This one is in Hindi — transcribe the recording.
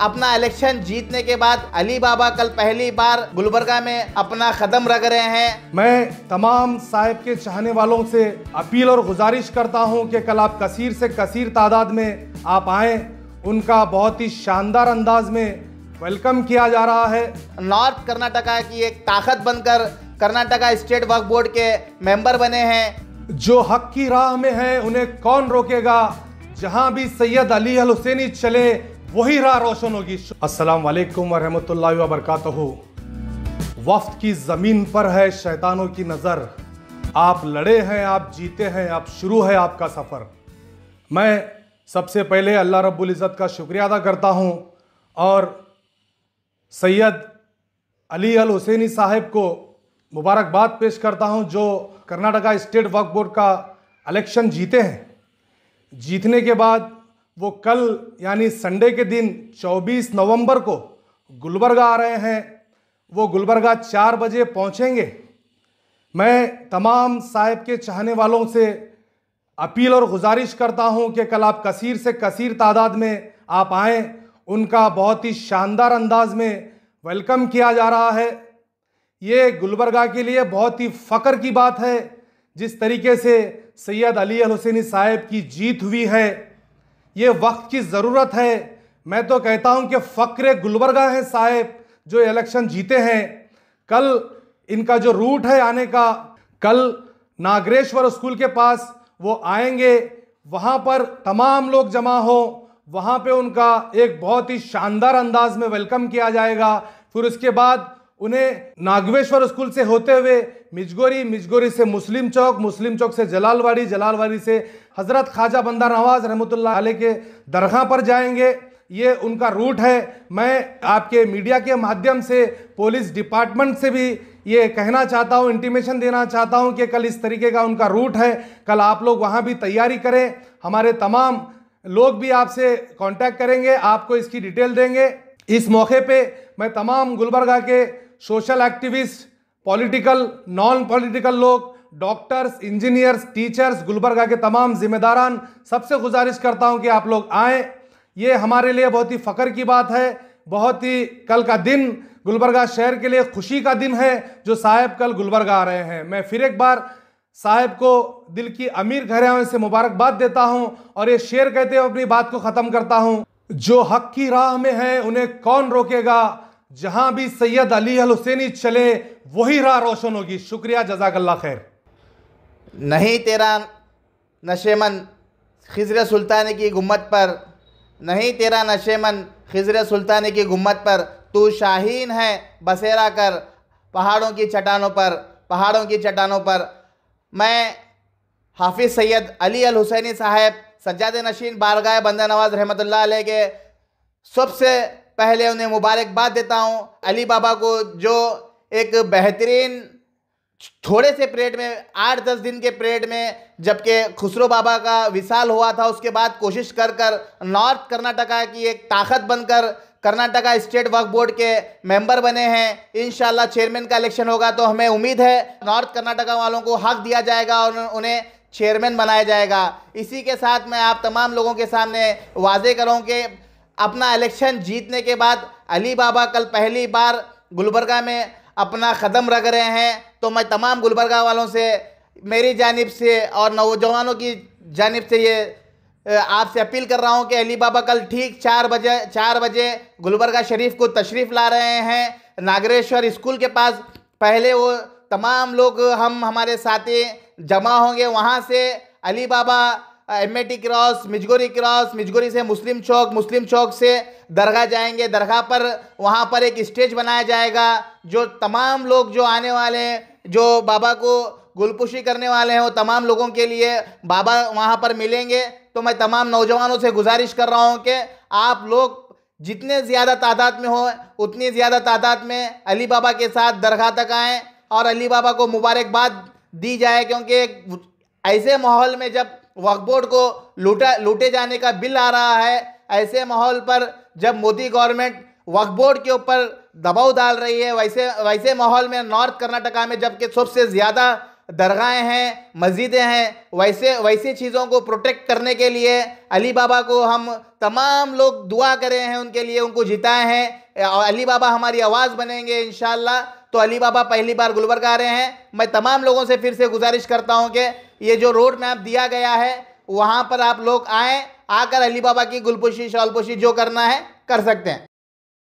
अपना इलेक्शन जीतने के बाद अली बाबा कल पहली बार गुलबर्गा में अपना कदम रख रहे हैं मैं तमाम साहिब के चाहने वालों से अपील और गुजारिश करता हूं कि कल आप कसीर से कसीर तादाद में आप आए उनका बहुत ही शानदार अंदाज में वेलकम किया जा रहा है नॉर्थ कर्नाटका की एक ताकत बनकर कर्नाटका स्टेट वर्क बोर्ड के मेंबर बने हैं जो हक की राह में है उन्हें कौन रोकेगा जहां भी सैयद अली अल हुसैनी चले वही राह रोशन होगी अस्सलाम वालेकुम वरहमतुल्लाहि वबरकातुहू वक्त की ज़मीन पर है शैतानों की नज़र आप लड़े हैं आप जीते हैं आप शुरू है आपका सफ़र मैं सबसे पहले अल्लाह रब्बुल इज़्ज़त का शुक्रिया अदा करता हूँ और सैयद अली अल हुसैनी साहब को मुबारकबाद पेश करता हूँ जो कर्नाटका स्टेट वक्फ बोर्ड का इलेक्शन जीते हैं जीतने के बाद वो कल यानी संडे के दिन 24 नवंबर को गुलबर्गा आ रहे हैं वो गुलबर्गा चार बजे पहुंचेंगे मैं तमाम साहेब के चाहने वालों से अपील और गुजारिश करता हूं कि कल आप कसीर से कसीर तादाद में आप आएँ उनका बहुत ही शानदार अंदाज में वेलकम किया जा रहा है ये गुलबर्गा के लिए बहुत ही फ़ख्र की बात है जिस तरीके से सैयद अली हुसैनी साहब की जीत हुई है ये वक्त की ज़रूरत है मैं तो कहता हूँ कि फ़क्र गुलबरगा हैं साहेब जो इलेक्शन जीते हैं कल इनका जो रूट है आने का कल नागरेश्वर स्कूल के पास वो आएंगे वहाँ पर तमाम लोग जमा हो वहाँ पे उनका एक बहुत ही शानदार अंदाज में वेलकम किया जाएगा फिर उसके बाद उन्हें नागवेश्वर स्कूल से होते हुए मिजगोरी मिजगोरी से मुस्लिम चौक मुस्लिम चौक से जलालवाड़ी जलालवाड़ी से हज़रत ख्वाजा बंदा नवाज रहमत आल के दरगाह पर जाएंगे ये उनका रूट है मैं आपके मीडिया के माध्यम से पुलिस डिपार्टमेंट से भी ये कहना चाहता हूँ इंटीमेशन देना चाहता हूँ कि कल इस तरीके का उनका रूट है कल आप लोग वहाँ भी तैयारी करें हमारे तमाम लोग भी आपसे कांटेक्ट करेंगे आपको इसकी डिटेल देंगे इस मौके पे मैं तमाम गुलबर्गा के social activist political non political लोग डॉक्टर्स इंजीनियर्स टीचर्स गुलबर्गा के तमाम जिम्मेदारान सबसे गुजारिश करता हूं कि आप लोग आए ये हमारे लिए बहुत ही फ़ख्र की बात है बहुत ही कल का दिन गुलबर्गा शहर के लिए खुशी का दिन है जो साहब कल गुलबर्गा आ रहे हैं मैं फिर एक बार साहब को दिल की अमीर घरायों से मुबारकबाद देता हूँ और ये शेर कहते हुए अपनी बात को ख़त्म करता हूँ जो हक की राह में है उन्हें कौन रोकेगा जहाँ भी सैयद अली अल हुसैनी चले वही राह रोशन होगी शुक्रिया जजाकल्ला खैर नहीं तेरा नशेमन खजर सुल्तान की गुम्मत पर नहीं तेरा नशेमन खजर सुल्तान की गुम्मत पर तू शाहीन है बसेरा कर पहाड़ों की चट्टानों पर पहाड़ों की चट्टानों पर मैं हाफिज़ सैयद अली अल हुसैनी साहब सज्जाद नशीन बारगाह बंदा नवाज रहमत के सबसे पहले उन्हें मुबारकबाद देता हूँ अली बाबा को जो एक बेहतरीन थोड़े से पीरियड में आठ दस दिन के पीरियड में जबकि खुसरो बाबा का विशाल हुआ था उसके बाद कोशिश कर कर नॉर्थ कर्नाटका की एक ताकत बनकर कर्नाटका स्टेट वर्क बोर्ड के मेंबर बने हैं इन चेयरमैन का इलेक्शन होगा तो हमें उम्मीद है नॉर्थ कर्नाटका वालों को हक दिया जाएगा और उन्हें चेयरमैन बनाया जाएगा इसी के साथ मैं आप तमाम लोगों के सामने वाजे करूँ कि अपना इलेक्शन जीतने के बाद अली बाबा कल पहली बार गुलबर्गा में अपना कदम रख रहे हैं तो मैं तमाम गुलबरगा वालों से मेरी जानब से और नौजवानों की जानब से ये आपसे अपील कर रहा हूँ कि अली बाबा कल ठीक चार बजे चार बजे गुलबरगा शरीफ को तशरीफ़ ला रहे हैं नागरेश्वर स्कूल के पास पहले वो तमाम लोग हम हमारे साथी जमा होंगे वहाँ से Ali Baba M A T cross Mizgori cross Mizgori से मुस्लिम चौक मुस्लिम चौक से दरगाह जाएंगे दरगाह पर वहाँ पर एक स्टेज बनाया जाएगा जो तमाम लोग जो आने वाले हैं जो बाबा को गुलपुशी करने वाले हैं वो तमाम लोगों के लिए बाबा वहाँ पर मिलेंगे तो मैं तमाम नौजवानों से गुजारिश कर रहा हूँ कि आप लोग जितने ज़्यादा तादाद में हो उतनी ज़्यादा तादाद में अली बाबा के साथ दरगाह तक आएँ और अली बाबा को मुबारकबाद दी जाए क्योंकि ऐसे माहौल में जब वक्फ बोर्ड को लूटा लूटे जाने का बिल आ रहा है ऐसे माहौल पर जब मोदी गवर्नमेंट वक्फ बोर्ड के ऊपर दबाव डाल रही है वैसे वैसे माहौल में नॉर्थ कर्नाटका में जबकि सबसे ज़्यादा दरगाहें हैं मस्जिदें हैं वैसे वैसी चीज़ों को प्रोटेक्ट करने के लिए अली बाबा को हम तमाम लोग दुआ करें हैं उनके लिए उनको जिताए हैं अली बाबा हमारी आवाज़ बनेंगे इन तो अली बाबा पहली बार गुलबर्ग आ रहे हैं मैं तमाम लोगों से फिर से गुजारिश करता हूँ कि ये जो रोड मैप दिया गया है वहाँ पर आप लोग आएँ आकर अली बाबा की गुलपोशी शॉलपोशी जो करना है कर सकते हैं